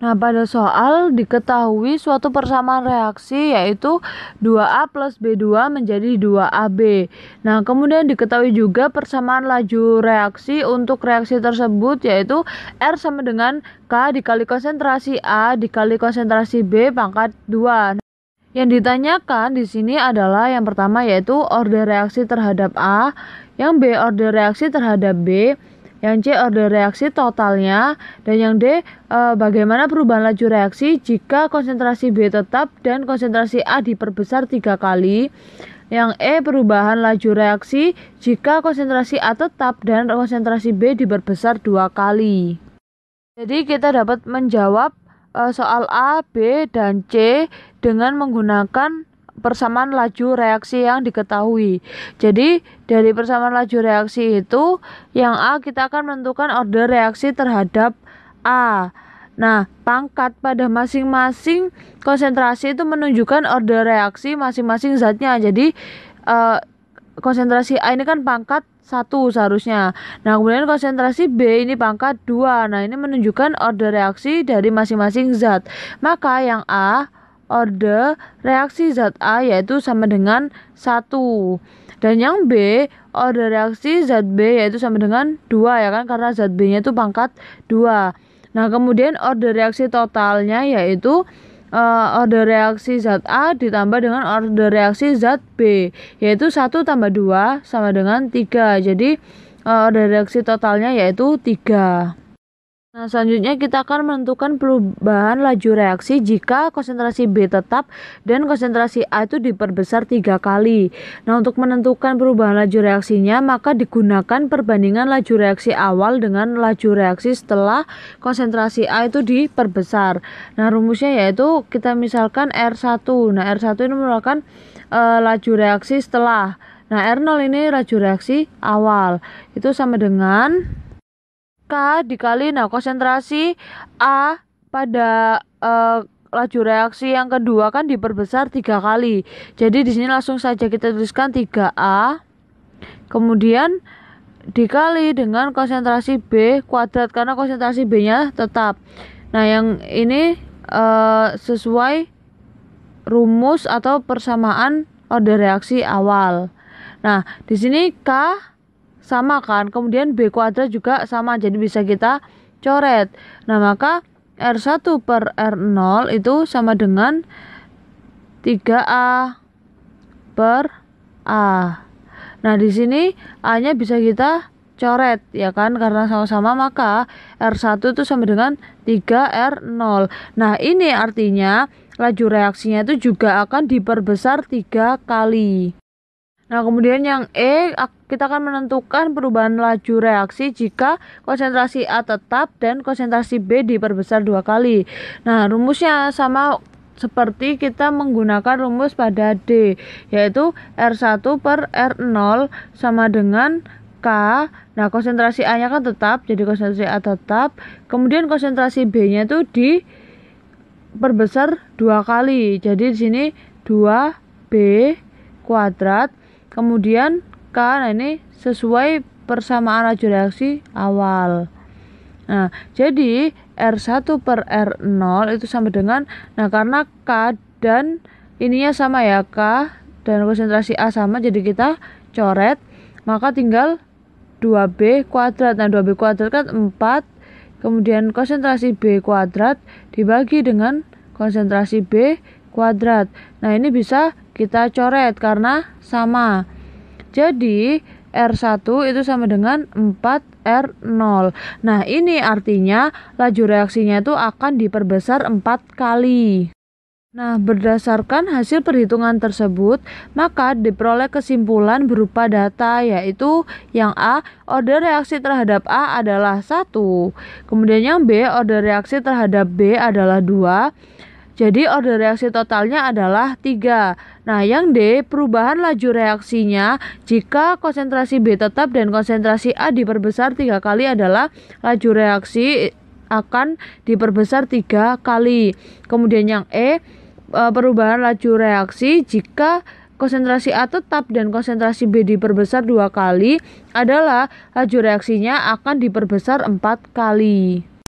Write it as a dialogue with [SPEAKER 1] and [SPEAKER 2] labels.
[SPEAKER 1] Nah, pada soal diketahui suatu persamaan reaksi yaitu 2A plus B2 menjadi 2AB. Nah, kemudian diketahui juga persamaan laju reaksi untuk reaksi tersebut yaitu R sama dengan K dikali konsentrasi A dikali konsentrasi B pangkat 2. yang ditanyakan di sini adalah yang pertama yaitu order reaksi terhadap A, yang B order reaksi terhadap B, yang C order eh, reaksi totalnya dan yang D eh, bagaimana perubahan laju reaksi jika konsentrasi B tetap dan konsentrasi A diperbesar tiga kali yang E perubahan laju reaksi jika konsentrasi A tetap dan konsentrasi B diperbesar dua kali jadi kita dapat menjawab eh, soal A, B, dan C dengan menggunakan persamaan laju reaksi yang diketahui. Jadi dari persamaan laju reaksi itu yang A kita akan menentukan order reaksi terhadap A. Nah, pangkat pada masing-masing konsentrasi itu menunjukkan order reaksi masing-masing zatnya. Jadi uh, konsentrasi A ini kan pangkat satu seharusnya. Nah, kemudian konsentrasi B ini pangkat dua. Nah, ini menunjukkan order reaksi dari masing-masing zat. Maka yang A order reaksi zat A yaitu sama dengan 1. Dan yang B, order reaksi zat B yaitu sama dengan 2 ya kan karena zat B-nya itu pangkat 2. Nah, kemudian order reaksi totalnya yaitu uh, eh, order reaksi zat A ditambah dengan order reaksi zat B yaitu 1 tambah 2 sama dengan 3 jadi uh, eh, order reaksi totalnya yaitu 3 Nah, selanjutnya kita akan menentukan perubahan laju reaksi jika konsentrasi B tetap dan konsentrasi A itu diperbesar tiga kali. Nah, untuk menentukan perubahan laju reaksinya, maka digunakan perbandingan laju reaksi awal dengan laju reaksi setelah konsentrasi A itu diperbesar. Nah, rumusnya yaitu kita misalkan R1. Nah, R1 ini merupakan e, laju reaksi setelah. Nah, R0 ini laju reaksi awal. Itu sama dengan K dikali nah konsentrasi A pada uh, laju reaksi yang kedua kan diperbesar tiga kali. Jadi di sini langsung saja kita tuliskan 3A. Kemudian dikali dengan konsentrasi B kuadrat karena konsentrasi B-nya tetap. Nah, yang ini uh, sesuai rumus atau persamaan order reaksi awal. Nah, di sini K sama kan kemudian B kuadrat juga sama jadi bisa kita coret nah maka R1 per R0 itu sama dengan 3A per A nah di sini A nya bisa kita coret ya kan karena sama-sama maka R1 itu sama dengan 3R0 nah ini artinya laju reaksinya itu juga akan diperbesar tiga kali Nah, kemudian yang E, kita akan menentukan perubahan laju reaksi jika konsentrasi A tetap dan konsentrasi B diperbesar dua kali. Nah, rumusnya sama seperti kita menggunakan rumus pada D, yaitu R1 per R0 sama dengan K. Nah, konsentrasi A-nya kan tetap, jadi konsentrasi A tetap. Kemudian konsentrasi B-nya itu diperbesar dua kali. Jadi di sini 2B kuadrat kemudian K nah ini sesuai persamaan laju reaksi awal nah jadi R1 per R0 itu sama dengan nah karena K dan ininya sama ya K dan konsentrasi A sama jadi kita coret maka tinggal 2B kuadrat nah 2B kuadrat kan 4 kemudian konsentrasi B kuadrat dibagi dengan konsentrasi B kuadrat nah ini bisa kita coret karena sama. Jadi R1 itu sama dengan 4R0. Nah, ini artinya laju reaksinya itu akan diperbesar 4 kali. Nah, berdasarkan hasil perhitungan tersebut, maka diperoleh kesimpulan berupa data yaitu yang A, order reaksi terhadap A adalah 1. Kemudian yang B, order reaksi terhadap B adalah 2 jadi order reaksi totalnya adalah 3. Nah, yang D, perubahan laju reaksinya jika konsentrasi B tetap dan konsentrasi A diperbesar tiga kali adalah laju reaksi akan diperbesar tiga kali. Kemudian yang E, e perubahan laju reaksi jika konsentrasi A tetap dan konsentrasi B diperbesar dua kali adalah laju reaksinya akan diperbesar empat kali.